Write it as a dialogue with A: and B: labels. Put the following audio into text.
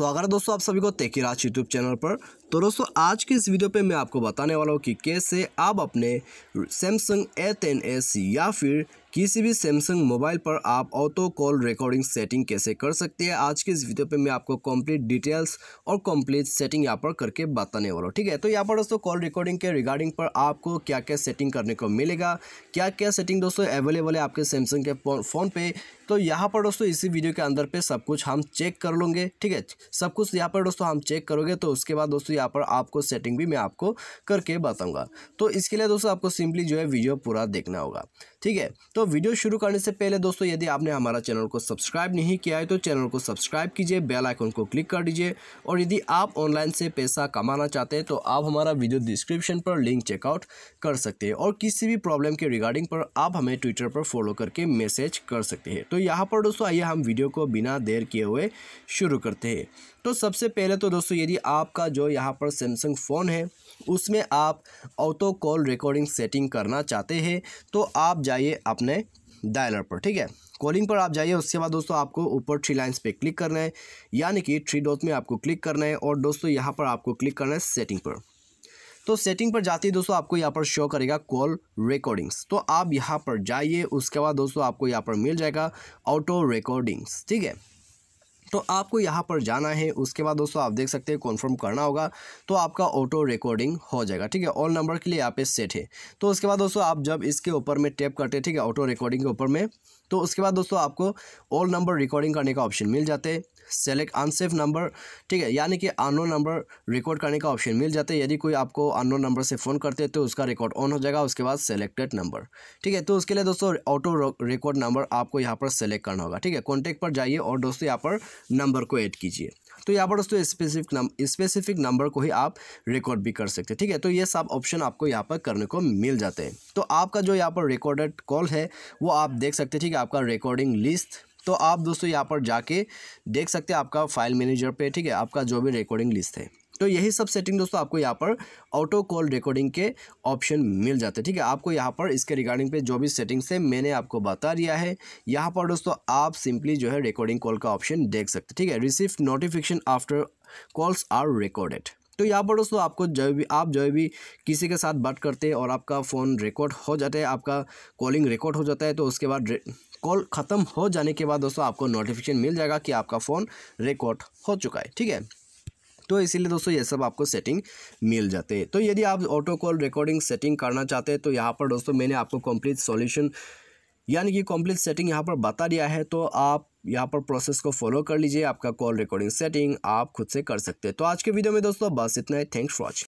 A: स्वागत है दोस्तों आप सभी को तेकी राज यूट्यूब चैनल पर तो दोस्तों आज की इस वीडियो पे मैं आपको बताने वाला हूँ कि कैसे आप अपने सैमसंग ए टेन एस या फिर किसी भी सैमसंग मोबाइल पर आप ऑटो कॉल रिकॉर्डिंग सेटिंग कैसे कर सकते हैं आज की इस वीडियो पे मैं आपको कंप्लीट डिटेल्स और कंप्लीट सेटिंग यहाँ पर करके बताने वाला हूँ ठीक है तो यहाँ पर दोस्तों कॉल रिकॉर्डिंग के रिगार्डिंग पर आपको क्या क्या सेटिंग करने को मिलेगा क्या क्या सेटिंग दोस्तों अवेलेबल है आपके सैमसंग के फ़ोन पे तो यहाँ पर दोस्तों इसी वीडियो के अंदर पे सब कुछ हम चेक कर लेंगे ठीक है सब कुछ यहाँ पर दोस्तों हम चेक करोगे तो उसके बाद दोस्तों यहाँ पर आपको सेटिंग भी मैं आपको करके बताऊँगा तो इसके लिए दोस्तों आपको सिंपली जो है वीडियो पूरा देखना होगा ठीक है तो वीडियो शुरू करने से पहले दोस्तों यदि आपने हमारा चैनल को सब्सक्राइब नहीं किया है तो चैनल को सब्सक्राइब कीजिए बेल आइकन को क्लिक कर दीजिए और यदि आप ऑनलाइन से पैसा कमाना चाहते हैं तो आप हमारा वीडियो डिस्क्रिप्शन पर लिंक चेकआउट कर सकते हैं और किसी भी प्रॉब्लम के रिगार्डिंग पर आप हमें ट्विटर पर फॉलो करके मैसेज कर सकते हैं तो यहाँ पर दोस्तों आइए हम वीडियो को बिना देर किए हुए शुरू करते हैं तो सबसे पहले तो दोस्तों यदि आपका जो यहाँ पर सैमसंग फ़ोन है उसमें आप ऑटो कॉल रिकॉर्डिंग सेटिंग करना चाहते हैं तो आप जाइए अपने डायलर पर ठीक है कॉलिंग पर आप जाइए उसके बाद दोस्तों आपको ऊपर थ्री लाइंस पे क्लिक करना है यानी कि थ्री डॉट में आपको क्लिक करना है और दोस्तों यहाँ पर आपको क्लिक करना है सेटिंग पर तो सेटिंग पर जाते ही दोस्तों आपको यहाँ पर शो करेगा कॉल रिकॉर्डिंग्स तो आप यहाँ पर जाइए उसके बाद दोस्तों आपको यहाँ पर मिल जाएगा ऑटो रिकॉर्डिंग्स ठीक है तो आपको यहाँ पर जाना है उसके बाद दोस्तों आप देख सकते हैं कन्फर्म करना होगा तो आपका ऑटो रिकॉर्डिंग हो जाएगा ठीक है ऑल नंबर के लिए यहाँ पे सेट है तो उसके बाद दोस्तों आप जब इसके ऊपर में टैप करते हैं ठीक है ऑटो रिकॉर्डिंग के ऊपर में तो उसके बाद दोस्तों आपको ऑल नंबर रिकॉर्डिंग करने का ऑप्शन मिल जाते हैं सेलेक्ट अनसेफ नंबर ठीक है यानी कि अनोन नंबर रिकॉर्ड करने का ऑप्शन मिल जाता है यदि कोई आपको अनोन नंबर से फ़ोन करते हैं तो उसका रिकॉर्ड ऑन हो जाएगा उसके बाद सेलेक्टेड नंबर ठीक है तो उसके लिए दोस्तों ऑटो रिकॉर्ड नंबर आपको यहाँ पर सेलेक्ट करना होगा ठीक है कॉन्टेक्ट पर जाइए और दोस्तों यहाँ पर नंबर को ऐड कीजिए तो यहाँ पर दोस्तों स्पेसिफिक नंबर स्पेसिफिक नंबर को ही आप रिकॉर्ड भी कर सकते हैं ठीक है तो ये सब ऑप्शन आपको यहाँ पर करने को मिल जाते हैं तो आपका जो यहाँ पर रिकॉर्डेड कॉल है वो आप देख सकते हैं ठीक है आपका रिकॉर्डिंग लिस्ट तो आप दोस्तों यहाँ पर जाके देख सकते हैं आपका फाइल मैनेजर पे ठीक है आपका जो भी रिकॉर्डिंग लिस्ट है तो यही सब सेटिंग दोस्तों आपको यहाँ पर ऑटो कॉल रिकॉर्डिंग के ऑप्शन मिल जाते हैं ठीक है आपको यहाँ पर इसके रिगार्डिंग पे जो भी सेटिंग्स है मैंने आपको बता दिया है यहाँ पर दोस्तों आप सिंपली जो है रिकॉर्डिंग कॉल का ऑप्शन देख सकते ठीक है receive notification after calls are recorded तो यहाँ पर दोस्तों आपको जो भी आप जो भी किसी के साथ बात करते हैं और आपका फ़ोन रिकॉर्ड हो जाता है आपका कॉलिंग रिकॉर्ड हो जाता है तो उसके बाद कॉल ख़त्म हो जाने के बाद दोस्तों आपको नोटिफिकेशन मिल जाएगा कि आपका फ़ोन रिकॉर्ड हो चुका है ठीक है तो इसीलिए दोस्तों ये सब आपको सेटिंग मिल जाते हैं तो यदि आप ऑटो कॉल रिकॉर्डिंग सेटिंग करना चाहते हैं तो यहाँ पर दोस्तों मैंने आपको कंप्लीट सॉल्यूशन यानी कि कंप्लीट सेटिंग यहाँ पर बता दिया है तो आप यहाँ पर प्रोसेस को फॉलो कर लीजिए आपका कॉल रिकॉर्डिंग सेटिंग आप खुद से कर सकते हैं तो आज के वीडियो में दोस्तों बस इतना है थैंक्स फॉर वॉचिंग